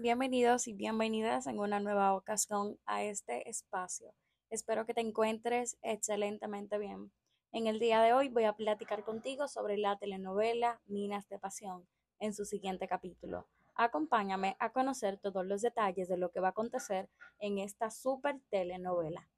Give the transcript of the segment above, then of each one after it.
Bienvenidos y bienvenidas en una nueva ocasión a este espacio. Espero que te encuentres excelentemente bien. En el día de hoy voy a platicar contigo sobre la telenovela Minas de Pasión en su siguiente capítulo. Acompáñame a conocer todos los detalles de lo que va a acontecer en esta super telenovela.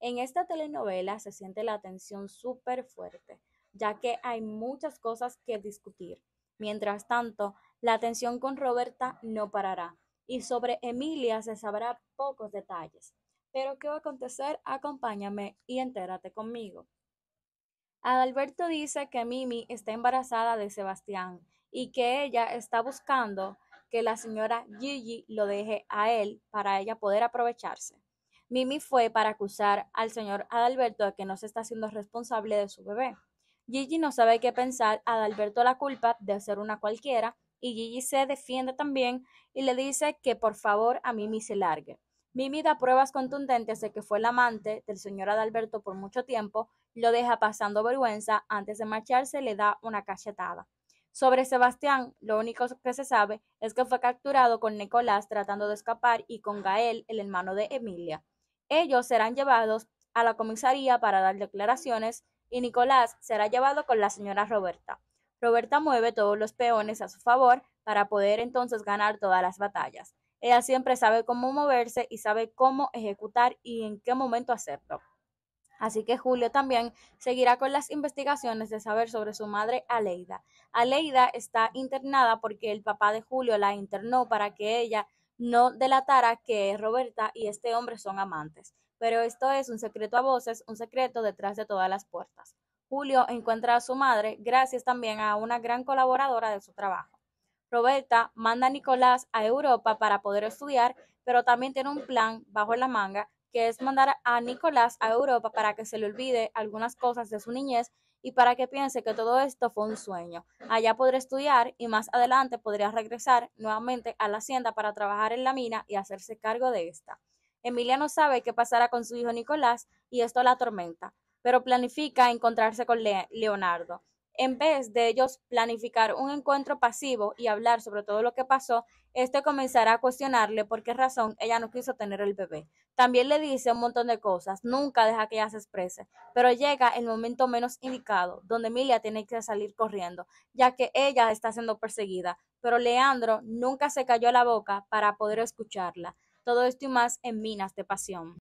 En esta telenovela se siente la tensión súper fuerte, ya que hay muchas cosas que discutir. Mientras tanto, la tensión con Roberta no parará y sobre Emilia se sabrá pocos detalles. Pero qué va a acontecer, acompáñame y entérate conmigo. Adalberto dice que Mimi está embarazada de Sebastián y que ella está buscando que la señora Gigi lo deje a él para ella poder aprovecharse. Mimi fue para acusar al señor Adalberto de que no se está haciendo responsable de su bebé. Gigi no sabe qué pensar, Adalberto la culpa de ser una cualquiera y Gigi se defiende también y le dice que por favor a Mimi se largue. Mimi da pruebas contundentes de que fue el amante del señor Adalberto por mucho tiempo, lo deja pasando vergüenza, antes de marcharse le da una cachetada. Sobre Sebastián, lo único que se sabe es que fue capturado con Nicolás tratando de escapar y con Gael, el hermano de Emilia. Ellos serán llevados a la comisaría para dar declaraciones y Nicolás será llevado con la señora Roberta. Roberta mueve todos los peones a su favor para poder entonces ganar todas las batallas. Ella siempre sabe cómo moverse y sabe cómo ejecutar y en qué momento hacerlo. Así que Julio también seguirá con las investigaciones de saber sobre su madre Aleida. Aleida está internada porque el papá de Julio la internó para que ella no delatara que Roberta y este hombre son amantes. Pero esto es un secreto a voces, un secreto detrás de todas las puertas. Julio encuentra a su madre gracias también a una gran colaboradora de su trabajo. Roberta manda a Nicolás a Europa para poder estudiar, pero también tiene un plan bajo la manga, que es mandar a Nicolás a Europa para que se le olvide algunas cosas de su niñez y para que piense que todo esto fue un sueño. Allá podrá estudiar y más adelante podría regresar nuevamente a la hacienda para trabajar en la mina y hacerse cargo de esta. Emilia no sabe qué pasará con su hijo Nicolás y esto la atormenta pero planifica encontrarse con Leonardo. En vez de ellos planificar un encuentro pasivo y hablar sobre todo lo que pasó, este comenzará a cuestionarle por qué razón ella no quiso tener el bebé. También le dice un montón de cosas, nunca deja que ella se exprese, pero llega el momento menos indicado, donde Emilia tiene que salir corriendo, ya que ella está siendo perseguida, pero Leandro nunca se cayó la boca para poder escucharla. Todo esto y más en Minas de Pasión.